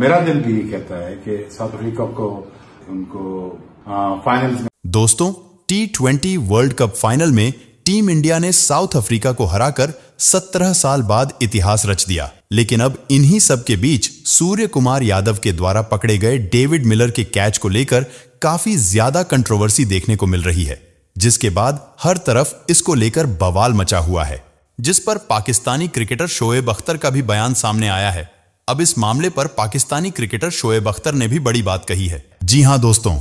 मेरा दिल भी ये कहता है कि साउथ अफ्रीका को उनको फाइनल दोस्तों T twenty world cup final में टीम इंडिया ने साउथ अफ्रीका को हराकर 17 साल बाद इतिहास रच दिया लेकिन अब इन्हीं सब के बीच सूर्य कुमार यादव के द्वारा पकड़े गए डेविड मिलर के कैच को लेकर काफी ज्यादा कंट्रोवर्सी देखने को मिल रही है जिसके बाद हर तरफ इसको लेकर बवाल मचा हुआ है जिस पर पाकिस्तानी क्रिकेटर शोएब अख्तर का भी बयान सामने आया है अब इस मामले पर पाकिस्तानी क्रिकेटर शोएब अख्तर ने भी बड़ी बात कही है जी हाँ दोस्तों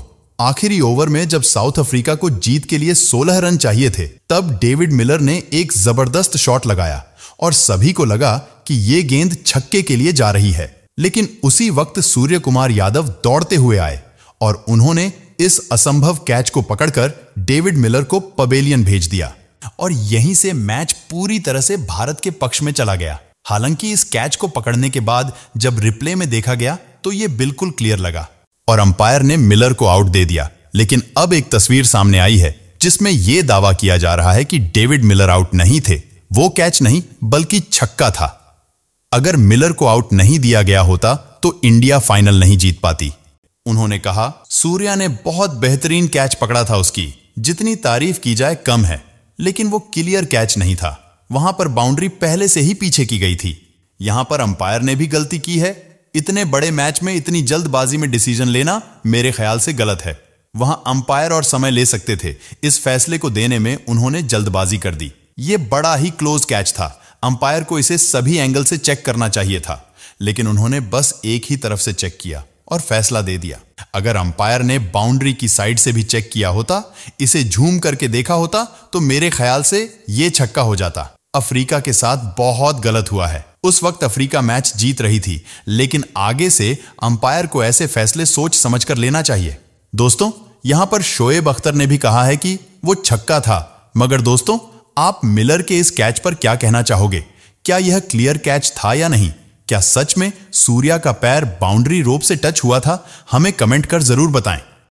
आखिरी ओवर में जब साउथ अफ्रीका को जीत के लिए 16 रन चाहिए थे तब डेविड मिलर ने एक जबरदस्त शॉट लगाया और सभी को लगा कि ये गेंद छक्के के लिए जा रही है लेकिन उसी वक्त सूर्य कुमार यादव दौड़ते हुए आए और उन्होंने इस असंभव कैच को पकड़कर डेविड मिलर को पबेलियन भेज दिया और यहीं से मैच पूरी तरह से भारत के पक्ष में चला गया हालांकि इस कैच को पकड़ने के बाद जब रिप्ले में देखा गया तो यह बिल्कुल क्लियर लगा और अंपायर ने मिलर को आउट दे दिया लेकिन अब एक तस्वीर सामने आई है जिसमें यह दावा किया जा रहा है कि डेविड मिलर आउट नहीं थे वो कैच नहीं बल्कि छक्का था अगर मिलर को आउट नहीं दिया गया होता तो इंडिया फाइनल नहीं जीत पाती उन्होंने कहा सूर्या ने बहुत बेहतरीन कैच पकड़ा था उसकी जितनी तारीफ की जाए कम है लेकिन वो क्लियर कैच नहीं था वहां पर बाउंड्री पहले से ही पीछे की गई थी यहां पर अंपायर ने भी गलती की है इतने बड़े मैच में इतनी जल्दबाजी में डिसीजन लेना मेरे ख्याल से गलत है वहां अंपायर और समय ले सकते थे इस फैसले को देने में उन्होंने जल्दबाजी कर दी ये बड़ा ही क्लोज कैच था अंपायर को इसे सभी एंगल से चेक करना चाहिए था लेकिन उन्होंने बस एक ही तरफ से चेक किया और फैसला दे दिया अगर अंपायर ने बाउंड्री की साइड से भी चेक किया होता इसे झूम करके देखा होता तो मेरे ख्याल से यह छक्का हो जाता अफ्रीका के साथ बहुत गलत हुआ है उस वक्त अफ्रीका मैच जीत रही थी लेकिन आगे से अंपायर को ऐसे फैसले सोच समझ कर लेना चाहिए दोस्तों यहां पर शोएब अख्तर ने भी कहा है कि वो छक्का था मगर दोस्तों आप मिलर के इस कैच पर क्या कहना चाहोगे क्या यह क्लियर कैच था या नहीं क्या सच में सूर्या का पैर बाउंड्री रोप से टच हुआ था हमें कमेंट कर जरूर बताएं